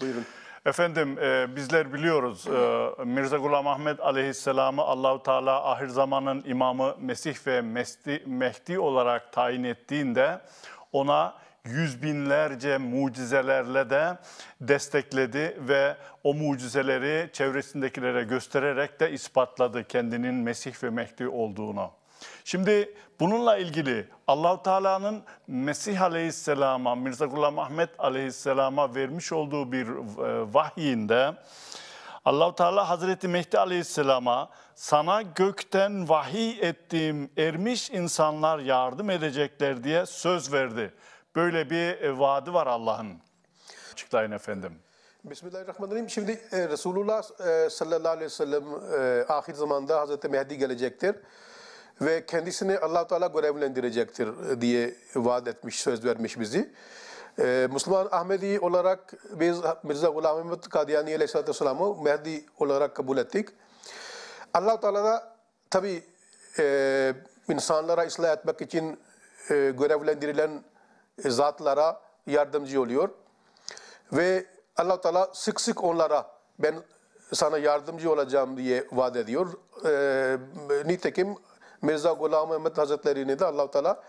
Buyurun. Efendim e, bizler biliyoruz e, Mirza Gulam Ahmet Aleyhisselam'ı Allahu Teala ahir zamanın imamı Mesih ve Mesti, Mehdi olarak tayin ettiğinde ona yüz binlerce mucizelerle de destekledi ve o mucizeleri çevresindekilere göstererek de ispatladı kendinin Mesih ve Mehdi olduğunu. Şimdi bununla ilgili Allahu Teala'nın Mesih Aleyhisselam'a, Mirza Ghulam Ahmet Aleyhisselam'a vermiş olduğu bir e, vahyinde Allahu Teala Hazreti Mehdi Aleyhisselam'a sana gökten vahiy ettiğim ermiş insanlar yardım edecekler diye söz verdi. Böyle bir e, vaadi var Allah'ın. Açıklayın efendim. Bismillahirrahmanirrahim. Şimdi e, Resulullah sallallahu aleyhi ve sellem ahir zamanda Hazreti Mehdi gelecektir ve kendisini allah Teala görevlendirecektir e, diye vaat etmiş, söz vermiş bizi. Ee, Müslüman Ahmedi olarak biz Mirza Gulam Ahmet Kadiyani Aleyhisselatü Vesselam'ı Mehdi olarak kabul ettik. allah Teala da tabi e, insanlara ıslah etmek için e, görevlendirilen e, zatlara yardımcı oluyor. Ve allah Teala sık sık onlara ben sana yardımcı olacağım diye vaat ediyor. E, nitekim Mirza Gulam Mehmet Hazretleri'ni de allah Teala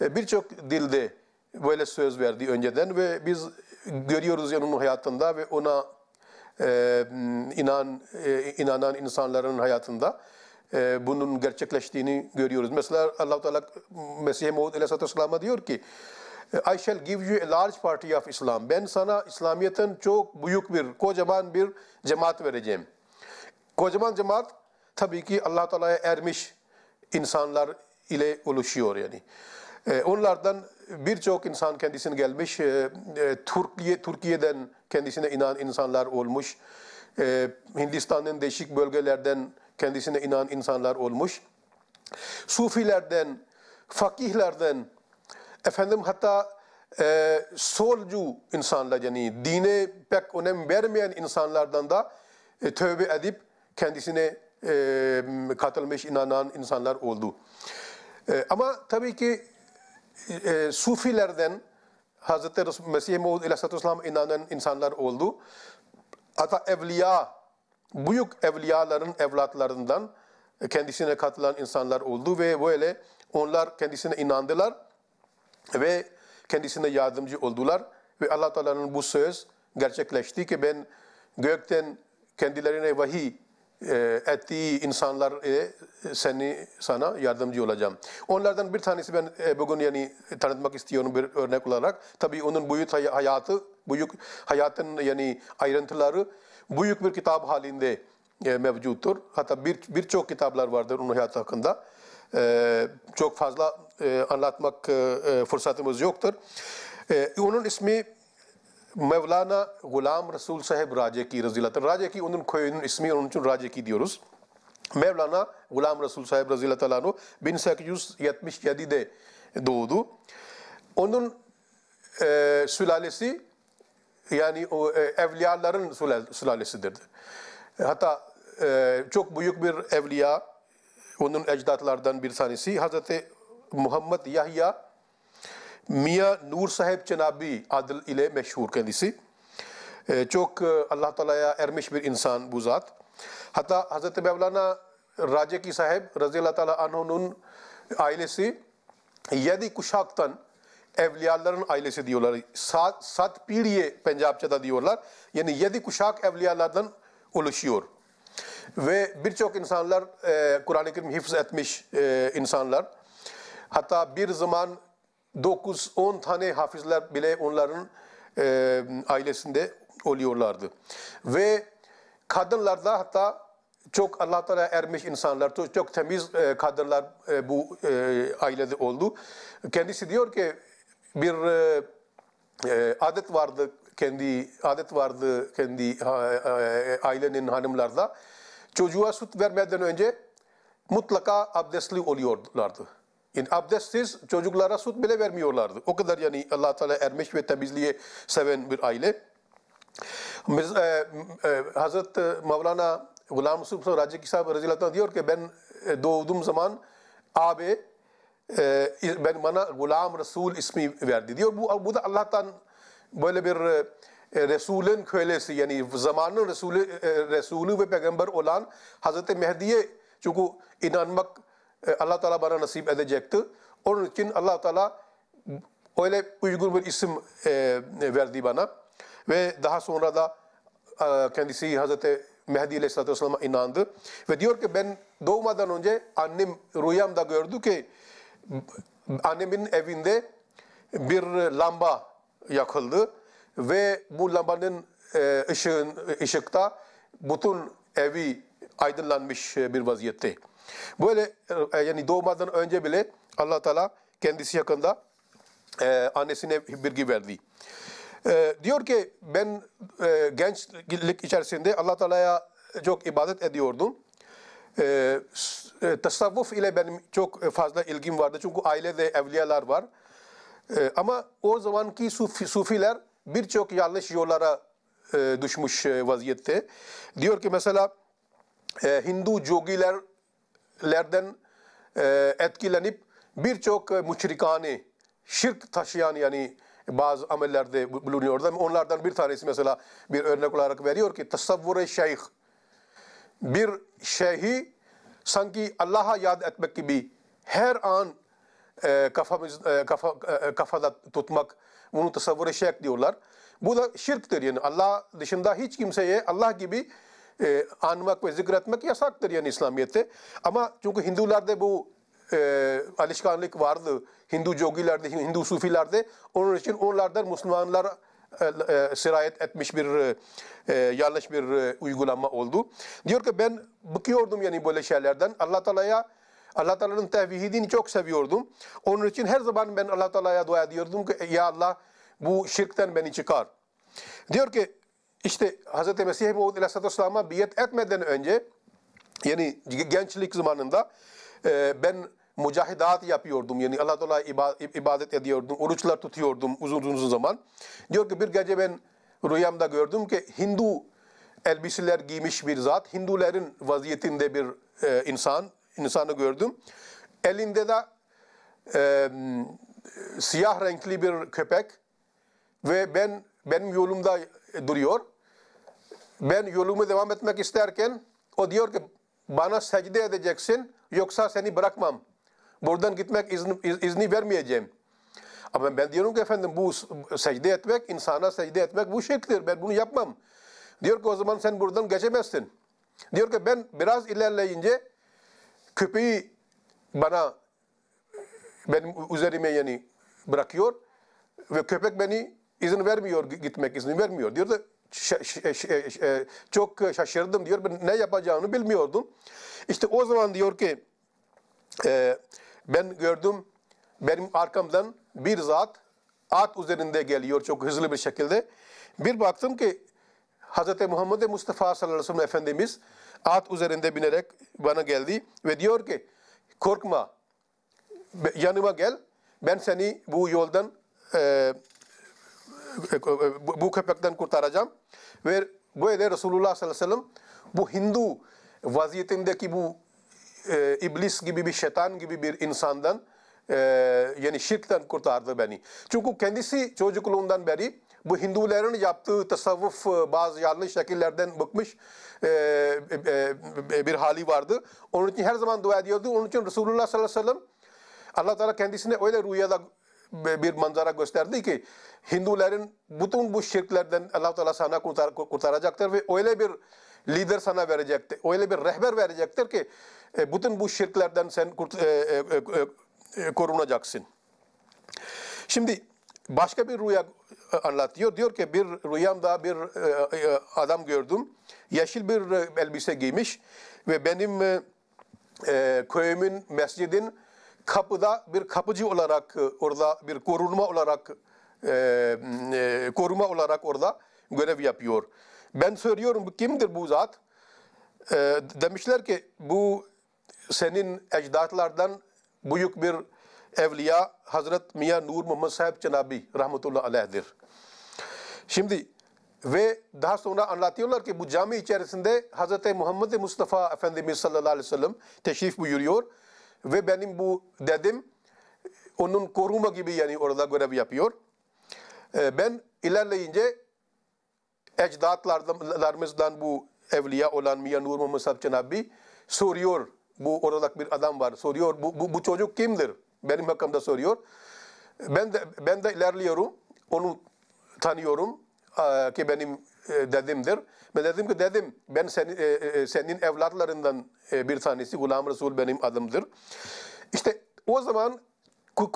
e, birçok dilde böyle söz verdi önceden ve biz görüyoruz ya onun hayatında ve ona e, inan e, inanan insanların hayatında bunun gerçekleştiğini görüyoruz. Mesela Allah-u Teala Mesih-i Muhud Aleyhisselatü Vesselam'a diyor ki I shall give you a large party of Islam. Ben sana İslamiyet'in çok büyük bir, kocaman bir cemaat vereceğim. Kocaman cemaat tabii ki allah Teala'ya ermiş insanlar ile oluşuyor yani. E, onlardan birçok insan kendisine gelmiş, e, e, Türkiye Türkiye'den kendisine inan insanlar olmuş, Hindistan'ın değişik bölgelerden kendisine inan insanlar olmuş. Sufilerden, fakihlerden, efendim hatta e, solcu insanlar yani dine pek önem vermeyen insanlardan da tövbe edip kendisine e, katılmış inanan insanlar oldu. E, ama tabii ki e, Sufilerden Hazreti Mesih Muğud Aleyhisselatü Vesselam inanan insanlar oldu. Hatta evliya, büyük evliyaların evlatlarından kendisine katılan insanlar oldu ve böyle onlar kendisine inandılar ve kendisine yardımcı oldular. Ve Allah Teala'nın bu söz gerçekleşti ki ben gökten kendilerine vahiy e, ettiği insanlar e, seni sana yardımcı olacağım. Onlardan bir tanesi ben e, bugün yani tanıtmak istiyorum bir örnek olarak. Tabii onun büyük hayatı, büyük hayatın yani ayrıntıları büyük bir kitap halinde mevcuttur. Hatta bir birçok kitaplar vardır onun hayatı hakkında. Çok fazla anlatmak fırsatımız yoktur. Onun ismi Mevlana Gulam Resul Sahib Raceki Razilatan. Raceki onun köyünün ismi onun için Raceki diyoruz. Mevlana Gulam Resul Sahib Razilatan Anhu 1877'de doğdu. Onun e, sülalesi yani o e, evliyaların sülalesidir. Hatta e, çok büyük bir evliya onun ecdatlardan bir tanesi Hazreti Muhammed Yahya Mia Nur Sahib Çenabi adıl ile meşhur kendisi. Ee, çok e, Allah Teala'ya ermiş bir insan bu zat. Hatta Hazreti Mevlana Raceki Sahib Raziyallahu Teala Anhu'nun ailesi yedi kuşaktan evliyaların ailesi diyorlar. Sat, sat piriye Pencapça'da diyorlar. Yani yedi kuşak evliyalardan oluşuyor. Ve birçok insanlar e, Kur'an-ı Kerim hifz etmiş e, insanlar. Hatta bir zaman 9-10 tane hafızlar bile onların e, ailesinde oluyorlardı. Ve kadınlarda hatta çok Allah'tan ermiş insanlar, çok, çok temiz e, kadınlar e, bu e, ailede oldu. Kendisi diyor ki bir e, e adet vardı kendi adet vardı kendi e, ailenin hanımlarda. Çocuğa süt vermeden önce mutlaka abdestli oluyorlardı. Yani abdestsiz çocuklara süt bile vermiyorlardı. O kadar yani allah Teala ermiş ve temizliğe seven bir aile. Biz, e, e, Hazreti Mevlana Gulam Musul Raci Kisab diyor ki ben e, doğduğum zaman abi e, ben bana Gulam Resul ismi verdi diyor. Bu, bu da Allah'tan böyle bir e, Resul'ün kölesi yani zamanın Resulü, e, Resulü ve peygamber olan Hazreti Mehdi'ye çünkü inanmak e, Allah Teala bana nasip edecekti. Onun için Allah Teala öyle uygun bir isim e, verdi bana ve daha sonra da e, kendisi Hazreti Mehdi Aleyhisselatü Vesselam'a inandı. Ve diyor ki ben doğmadan önce annem rüyamda gördü ki annemin evinde bir lamba yakıldı ve bu lambanın ışığın, ışıkta bütün evi aydınlanmış bir vaziyette. Böyle e, yani doğmadan önce bile allah Teala kendisi hakkında e, annesine bilgi verdi. E, diyor ki ben e, gençlik içerisinde allah Teala'ya çok ibadet ediyordum. E, e, tasavvuf ile benim çok fazla ilgim vardı. Çünkü ailede evliyalar var. E, ama o zamanki sufi, sufiler birçok yanlış yollara e, düşmüş e, vaziyette. Diyor ki mesela e, Hindu jogiler lerden e, etkilenip birçok e, müşrikani, şirk taşıyan yani bazı amellerde bulunuyorlar. Onlardan bir tanesi mesela bir örnek olarak veriyor ki tasavvur-i şeyh. Bir şeyhi sanki Allah'a yad etmek gibi her an e, kafamız, e, kafa, e, e kafada tutmak, bunu tasavvur-i şeyh diyorlar. Bu da şirktir yani Allah dışında hiç kimseye Allah gibi e, anmak ve zikretmek yasaktır yani İslamiyet'te. Ama çünkü Hindularda bu e, alışkanlık vardı. Hindu jogilerde, Hindu sufilerde. Onun için onlardan Müslümanlar e, e, sirayet etmiş bir e, yanlış bir e, uygulama oldu. Diyor ki ben bıkıyordum yani böyle şeylerden. Allah Teala'ya Allah Teala'nın tevhidini çok seviyordum. Onun için her zaman ben Allah Teala'ya dua ediyordum ki ya Allah bu şirkten beni çıkar. Diyor ki işte Hz. Mesih Maud Aleyhisselatü Vesselam'a biat etmeden önce yani gençlik zamanında e, ben mücahidat yapıyordum. Yani Allah Teala ibadet ediyordum. Oruçlar tutuyordum uzun uzun zaman. Diyor ki bir gece ben rüyamda gördüm ki Hindu elbiseler giymiş bir zat. Hindulerin vaziyetinde bir e, insan. insanı gördüm. Elinde de e, siyah renkli bir köpek ve ben benim yolumda duruyor. Ben yolumu devam etmek isterken o diyor ki bana secde edeceksin yoksa seni bırakmam. Buradan gitmek izni, izni vermeyeceğim. Ama ben diyorum ki efendim bu secde etmek, insana secde etmek bu şirktir. Ben bunu yapmam. Diyor ki o zaman sen buradan geçemezsin. Diyor ki ben biraz ilerleyince köpeği bana benim üzerime yani bırakıyor ve köpek beni izin vermiyor gitmek izin vermiyor diyor da e, çok şaşırdım diyor ben ne yapacağını bilmiyordum. İşte o zaman diyor ki e, ben gördüm benim arkamdan bir zat at üzerinde geliyor çok hızlı bir şekilde. Bir baktım ki Hz. Muhammed Mustafa sallallahu aleyhi ve sellem Efendimiz at üzerinde binerek bana geldi ve diyor ki korkma yanıma gel ben seni bu yoldan e, bu köpekten kurtaracağım. Ve böyle Resulullah sallallahu aleyhi ve sellem bu Hindu vaziyetindeki bu e, iblis gibi bir şeytan gibi bir insandan e, yani şirkten kurtardı beni. Çünkü kendisi çocukluğundan beri bu Hindulerin yaptığı tasavvuf e, bazı yanlış şekillerden bıkmış e, e, bir hali vardı. Onun için her zaman dua ediyordu. Onun için Resulullah sallallahu aleyhi ve sellem Allah Teala kendisine öyle rüyada bir manzara gösterdi ki Hindulerin bütün bu şirklerden Allah Teala sana kurtar, kurtaracaktır ve öyle bir lider sana verecektir. Öyle bir rehber verecektir ki e, bütün bu şirklerden sen kurt, e e, e, e, e, korunacaksın. Şimdi başka bir rüya anlatıyor. Diyor ki bir rüyamda bir adam gördüm. Yeşil bir elbise giymiş ve benim e, köyümün, mescidin kapıda bir kapıcı olarak e, orada bir korunma olarak e, e, koruma olarak orada görev yapıyor. Ben söylüyorum kimdir bu zat? E, demişler ki bu senin ecdatlardan büyük bir evliya Hazret Mia Nur Muhammed Sahip Çanabi rahmetullahi aleyh'dir. Şimdi ve daha sonra anlatıyorlar ki bu cami içerisinde Hazreti Muhammed Mustafa Efendimiz sallallahu aleyhi ve sellem teşrif buyuruyor ve benim bu dedim onun koruma gibi yani orada görev yapıyor. Ee, ben ilerleyince ecdatlarımızdan bu evliya olan Mia Nur Muhammed Sahip Cenab-ı soruyor. Bu orada bir adam var. Soruyor bu, bu, bu çocuk kimdir? Benim hakkımda soruyor. Ben de, ben de ilerliyorum. Onu tanıyorum ee, ki benim e, dedimdir. Ben dedim ki dedim ben senin, e, e, e, senin evlatlarından e, bir tanesi Gulam Resul benim adımdır. İşte o zaman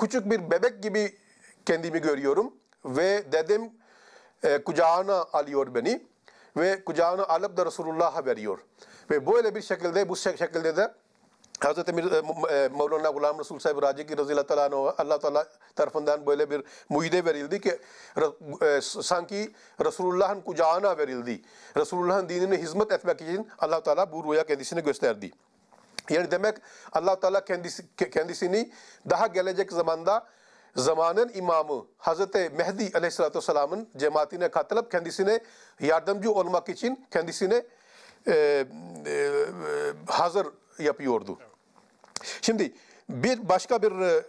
küçük bir bebek gibi kendimi görüyorum ve dedim e, kucağına alıyor beni ve kucağına alıp da Resulullah'a veriyor. Ve böyle bir şekilde bu şekilde de Hazreti e, e, Mevlana Gulam Resul Sahibi Raci ki Razila Teala Allah Teala tarafından böyle bir muide verildi ki e, sanki Resulullah'ın kucağına verildi. Resulullah'ın dinine hizmet etmek için Allah Teala bu rüya kendisine gösterdi. Yani demek Allah Teala kendisi, kendisini daha gelecek zamanda zamanın imamı Hazreti Mehdi Aleyhisselatü Vesselam'ın cemaatine katılıp kendisine yardımcı olmak için kendisine e, e, hazır yapıyordu. Evet. Şimdi bir başka bir e,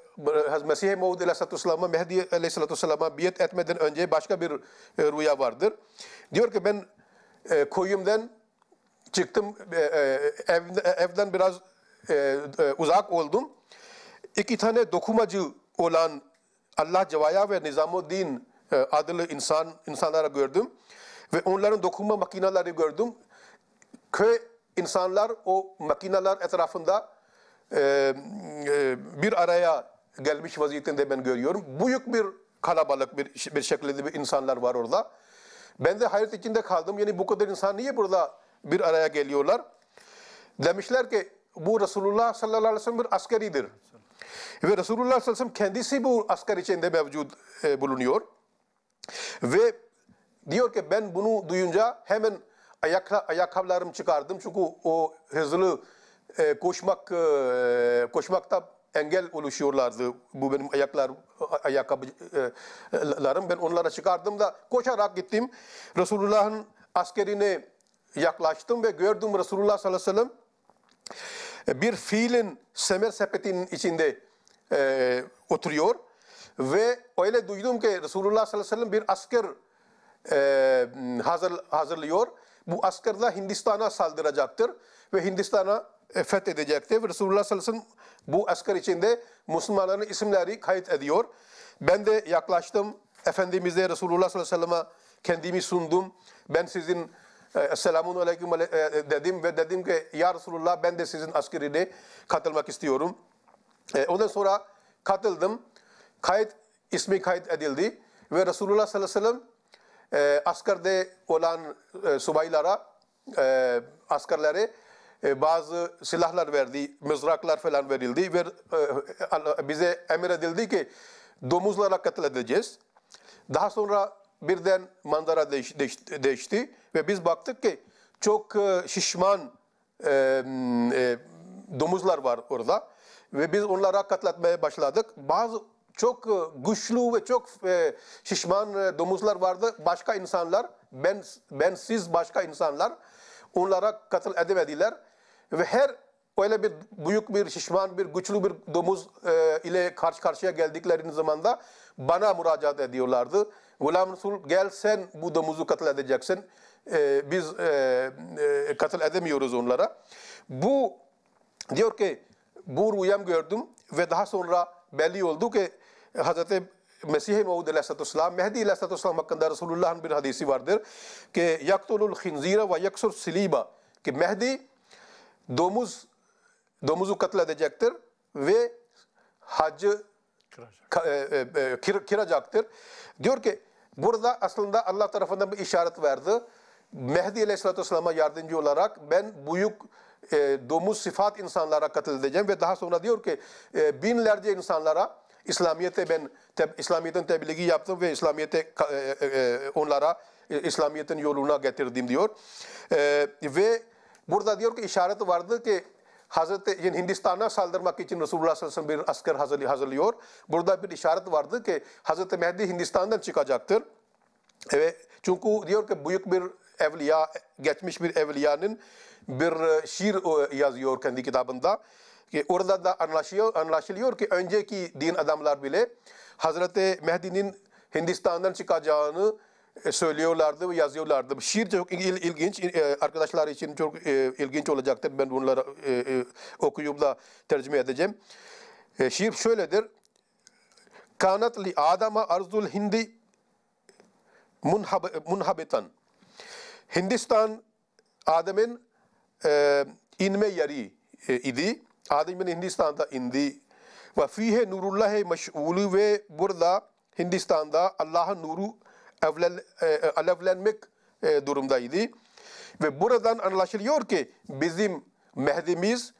e, Mesih-i Maud Aleyhisselatü Vesselam'a, Mehdi Aleyhisselatü Vesselam'a biyet etmeden önce başka bir e, rüya vardır. Diyor ki ben koyumdan çıktım, evden biraz uzak oldum. İki tane dokumacı olan Allah Cevaya ve Nizamuddin e, adlı insan insanlara gördüm. Ve onların dokunma makineleri gördüm. Köy insanlar o makineler etrafında ee, e, bir araya gelmiş vaziyetinde ben görüyorum. Büyük bir kalabalık bir, bir şekilde bir insanlar var orada. Ben de hayret içinde kaldım. Yani bu kadar insan niye burada bir araya geliyorlar? Demişler ki bu Resulullah sallallahu aleyhi ve sellem bir askeridir. Ve Resulullah sallallahu aleyhi ve sellem kendisi bu asker içinde mevcut e, bulunuyor. Ve diyor ki ben bunu duyunca hemen ayak, ayakkabılarımı çıkardım. Çünkü o hızlı e, koşmak e, koşmakta engel oluşuyorlardı bu benim ayaklar ayakkabılarım ben onlara çıkardım da koşarak gittim Resulullah'ın askerine yaklaştım ve gördüm Resulullah sallallahu aleyhi ve sellem e, bir fiilin semer sepetinin içinde e, oturuyor ve öyle duydum ki Resulullah sallallahu aleyhi ve sellem bir asker e, hazır, hazırlıyor. Bu asker de Hindistan'a saldıracaktır ve Hindistan'a e, fethedecekti. Ve Resulullah sallallahu aleyhi ve sellem bu asker içinde Müslümanların isimleri kayıt ediyor. Ben de yaklaştım. Efendimiz'e Resulullah sallallahu aleyhi ve sellem'e kendimi sundum. Ben sizin e, selamun aleyküm e, dedim ve dedim ki ya Resulullah ben de sizin askerine katılmak istiyorum. Ondan sonra katıldım. Kayıt ismi kayıt edildi ve Resulullah sallallahu aleyhi ve sellem askerde olan subaylara askerlere e, bazı silahlar verdi, mızraklar falan verildi ve e, bize emir edildi ki domuzlara katledeceğiz. Daha sonra birden manzara değiş, değiş, değişti ve biz baktık ki çok e, şişman e, e, domuzlar var orada ve biz onlara katletmeye başladık. Bazı çok e, güçlü ve çok şişman domuzlar vardı. Başka insanlar, ben bensiz başka insanlar onlara katıl edemediler ve her öyle bir büyük bir şişman bir güçlü bir domuz e, ile karşı karşıya geldiklerinin zamanda bana müracaat ediyorlardı. Gulam Resul gel sen bu domuzu katledeceksin. E, biz e, e, katıl edemiyoruz onlara. Bu diyor ki bu rüyam gördüm ve daha sonra belli oldu ki Hazreti Mesih-i Mevud Aleyhisselatü Vesselam, Mehdi Aleyhisselatü Vesselam hakkında Resulullah'ın bir hadisi vardır ki yaktulul khinzira ve yaksur siliba ki Mehdi domuz domuzu katladacaktır ve hacı ka, e, e, e kiracaktır. Diyor ki burada aslında Allah tarafından bir işaret verdi. Mehdi Aleyhisselatü Vesselam'a yardımcı olarak ben büyük e, domuz sıfat insanlara katılacağım ve daha sonra diyor ki e, binlerce insanlara İslamiyet'e ben te, İslamiyet'in tebliği yaptım ve İslamiyet'e e, e, e, onlara e, İslamiyet'in yoluna getirdim diyor. E, ve Burada diyor ki işaret vardı ki Hazreti yani Hindistan'a saldırmak için Resulullah sallallahu aleyhi ve sellem bir asker hazırlıyor. Burada bir işaret vardı ki Hazreti Mehdi Hindistan'dan çıkacaktır. Evet, çünkü diyor ki büyük bir evliya, geçmiş bir evliyanın bir e, şiir e, yazıyor kendi kitabında. Ki orada da anlaşıyor, anlaşılıyor ki önceki din adamlar bile Hazreti Mehdi'nin Hindistan'dan çıkacağını e, söylüyorlardı, yazıyorlardı. Şiir çok il, ilginç, e, arkadaşlar için çok e, ilginç olacaktır. Ben bunları okuyup da tercüme edeceğim. Şiir şöyledir. Kanatli adama arzul hindi munhab, munhabitan. Hindistan Adem'in e, inme yeri e, idi. Adem'in Hindistan'da indi. Ve fihe nurullah meş'ulu ve burada Hindistan'da Allah'ın nuru evlen, e, e, alevlenmek e, durumdaydı. Ve buradan anlaşılıyor ki bizim Mehdi'miz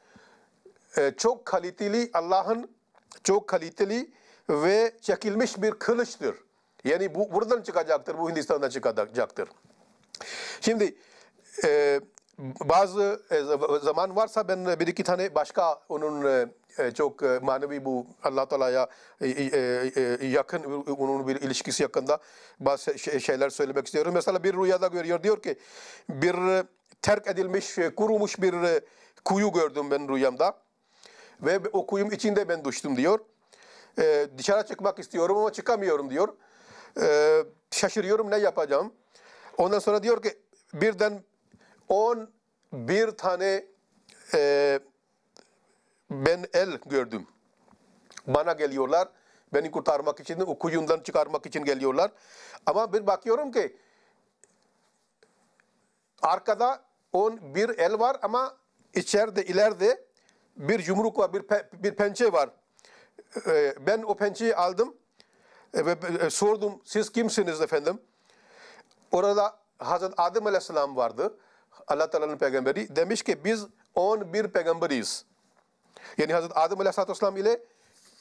e, çok kaliteli, Allah'ın çok kaliteli ve çekilmiş bir kılıçtır. Yani bu buradan çıkacaktır, bu Hindistan'dan çıkacaktır. Şimdi e, bazı e, zaman varsa ben bir iki tane başka onun e, e, çok e, manevi bu Allah Teala'ya e, yakın onun bir ilişkisi yakında bazı şey, şeyler söylemek istiyorum. Mesela bir rüyada görüyor diyor ki bir terk edilmiş kurumuş bir kuyu gördüm ben rüyamda ve o kuyum içinde ben düştüm diyor. Dışarı çıkmak istiyorum ama çıkamıyorum diyor. Şaşırıyorum ne yapacağım. Ondan sonra diyor ki birden on bir tane eee ben el gördüm. Bana geliyorlar. Beni kurtarmak için, o kuyundan çıkarmak için geliyorlar. Ama bir bakıyorum ki arkada on bir el var ama içeride ileride bir yumruk var, bir, pe bir pençe var. Ee, ben o pençeyi aldım ve e, sordum siz kimsiniz efendim? Orada Hazreti Adem Aleyhisselam vardı. Allah Teala'nın peygamberi. Demiş ki biz 11 peygamberiyiz. Yani Hazreti Adem Aleyhisselatü Vesselam ile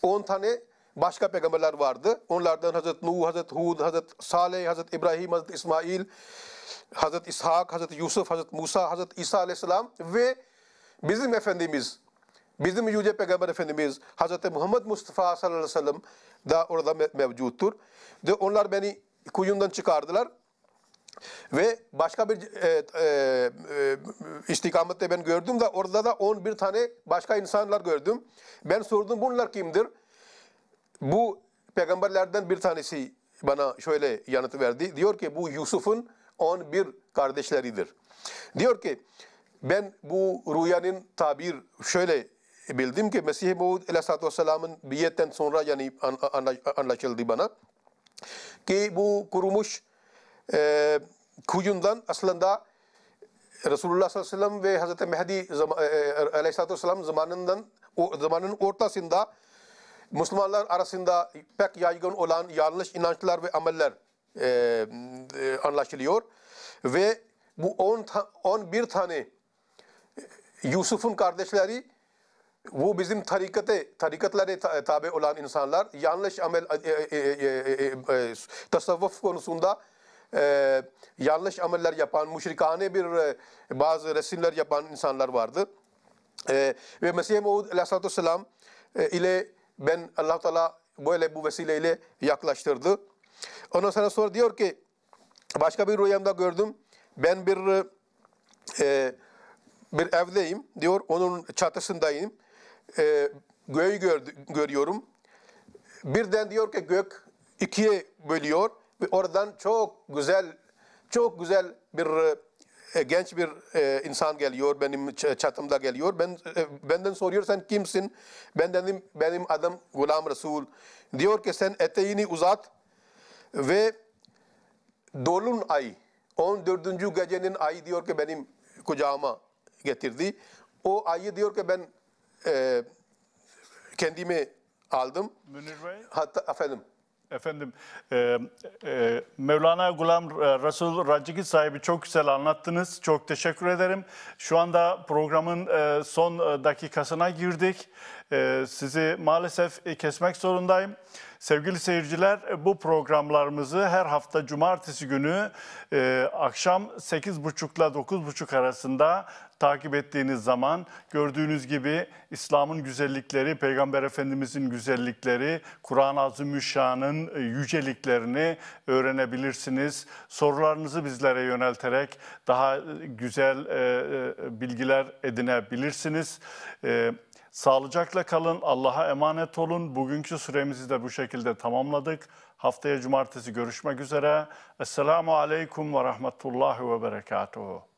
10 tane başka peygamberler vardı. Onlardan Hazreti Nuh, Hazreti Hud, Hazreti Salih Hazreti İbrahim, Hazreti İsmail, Hazreti İshak, Hazreti Yusuf, Hazreti Musa, Hazreti İsa Aleyhisselam ve bizim Efendimiz, bizim Yüce Peygamber Efendimiz Hazreti Muhammed Mustafa sallallahu aleyhi ve sellem da orada mevcuttur. De onlar beni kuyumdan çıkardılar. Ve başka bir e, e, e istikamette ben gördüm de orada da 11 tane başka insanlar gördüm. Ben sordum bunlar kimdir? Bu peygamberlerden bir tanesi bana şöyle yanıt verdi. Diyor ki bu Yusuf'un 11 kardeşleridir. Diyor ki ben bu rüyanın tabir şöyle bildim ki Mesih-i Muud Aleyhisselatü Vesselam'ın biyetten sonra yani anlaşıldı bana ki bu kurumuş e, kuyundan aslında Resulullah sallallahu aleyhi ve sellem ve Hazreti Mehdi e, e, aleyhissalatü vesselam zamanından, o, zamanın ortasında Müslümanlar arasında pek yaygın olan yanlış inançlar ve ameller e, e, anlaşılıyor. Ve bu 10 ta, 11 tane Yusuf'un kardeşleri bu bizim tarikate, tarikatlara tabi olan insanlar yanlış amel e, e, e, e, e, e tasavvuf konusunda ee, yanlış ameller yapan, müşrikane bir e, bazı resimler yapan insanlar vardı. Ee, ve Mesih Muud Aleyhisselatü Vesselam e, ile ben allah Teala böyle bu vesileyle yaklaştırdı. Ondan sonra sonra diyor ki başka bir rüyamda gördüm. Ben bir e, bir evdeyim diyor. Onun çatısındayım. E, göğü gör, görüyorum. Birden diyor ki gök ikiye bölüyor oradan çok güzel, çok güzel bir e, genç bir e, insan geliyor benim çatımda geliyor. Ben e, benden soruyor sen kimsin? Ben dedim benim adım Gulam Resul. Diyor ki sen eteğini uzat ve dolun ay 14. gecenin ayı diyor ki benim kucağıma getirdi. O ayı diyor ki ben e, kendime aldım. Münir Bey. Hatta efendim. Efendim e, e, Mevlana Gulam e, Rasul Raciki sahibi çok güzel anlattınız. Çok teşekkür ederim. Şu anda programın e, son e, dakikasına girdik. Ee, sizi maalesef e, kesmek zorundayım. Sevgili seyirciler e, bu programlarımızı her hafta cumartesi günü e, akşam 8.30 ile 9.30 arasında takip ettiğiniz zaman gördüğünüz gibi İslam'ın güzellikleri, Peygamber Efendimiz'in güzellikleri, Kur'an-ı Azimüşşan'ın e, yüceliklerini öğrenebilirsiniz. Sorularınızı bizlere yönelterek daha güzel bilgiler edinebilirsiniz. Sağlıcakla kalın, Allah'a emanet olun. Bugünkü süremizi de bu şekilde tamamladık. Haftaya cumartesi görüşmek üzere. Esselamu Aleyküm ve Rahmetullahi ve Berekatuhu.